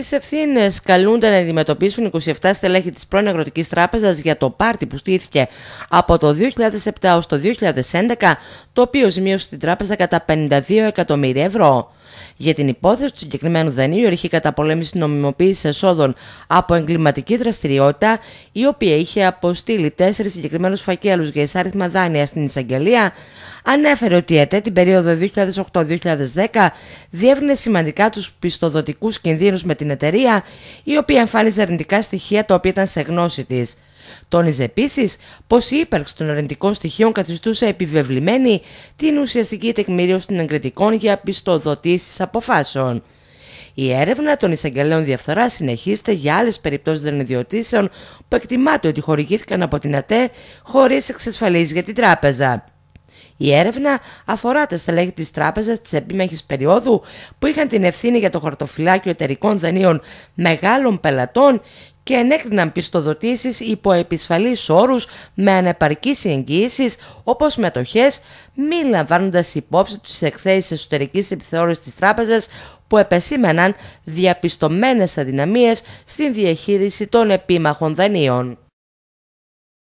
Τις ευθύνες καλούνται να αντιμετωπίσουν 27 στελέχη της πρώην Αγροτικής Τράπεζας για το πάρτι που στήθηκε από το 2007 ω το 2011, το οποίο ζημίωσε την τράπεζα κατά 52 εκατομμύρια ευρώ. Για την υπόθεση του συγκεκριμένου δανείου η κατά πολέμηση νομιμοποίησης εσόδων από εγκληματική δραστηριότητα, η οποία είχε αποστείλει 4 συγκεκριμένους φακέλους για εισάριθμα δάνεια στην εισαγγελία, ανέφερε ότι η ΕΤΕ την περίοδο 2008-2010 διεύρυνε σημαντικά τους πιστοδοτικούς κινδύνους με την εταιρεία, η οποία εμφάνιζε αρνητικά στοιχεία τα οποία ήταν σε γνώση της. Τόνιζε επίσης πως η ύπαρξη των αρνητικών στοιχείων καθιστούσε επιβεβλημένη την ουσιαστική τεκμήριωση των εγκριτικών για πιστοδοτήσεις αποφάσεων. Η έρευνα των εισαγγελέων διαφθοράς συνεχίζεται για άλλες περιπτώσεις ιδιωτήσεων που εκτιμάται ότι χορηγήθηκαν από την ΑΤΕ χωρίς εξασφαλίσεις για την τράπεζα. Η έρευνα αφορά τα στελέχη της τράπεζας της επίμαχης περίοδου που είχαν την ευθύνη για το χαρτοφυλάκιο εταιρικών δανείων μεγάλων πελατών και ενέκριναν πιστοδοτήσεις υπό επισφαλείς όρους με ανεπαρκή εγγύησεις όπως μετοχές, μη λαμβάνοντας υπόψη τους εκθέσεις εσωτερικής επιθεώρησης της τράπεζας που επεσήμεναν διαπιστωμένες αδυναμίες στην διαχείριση των επίμαχων δανείων.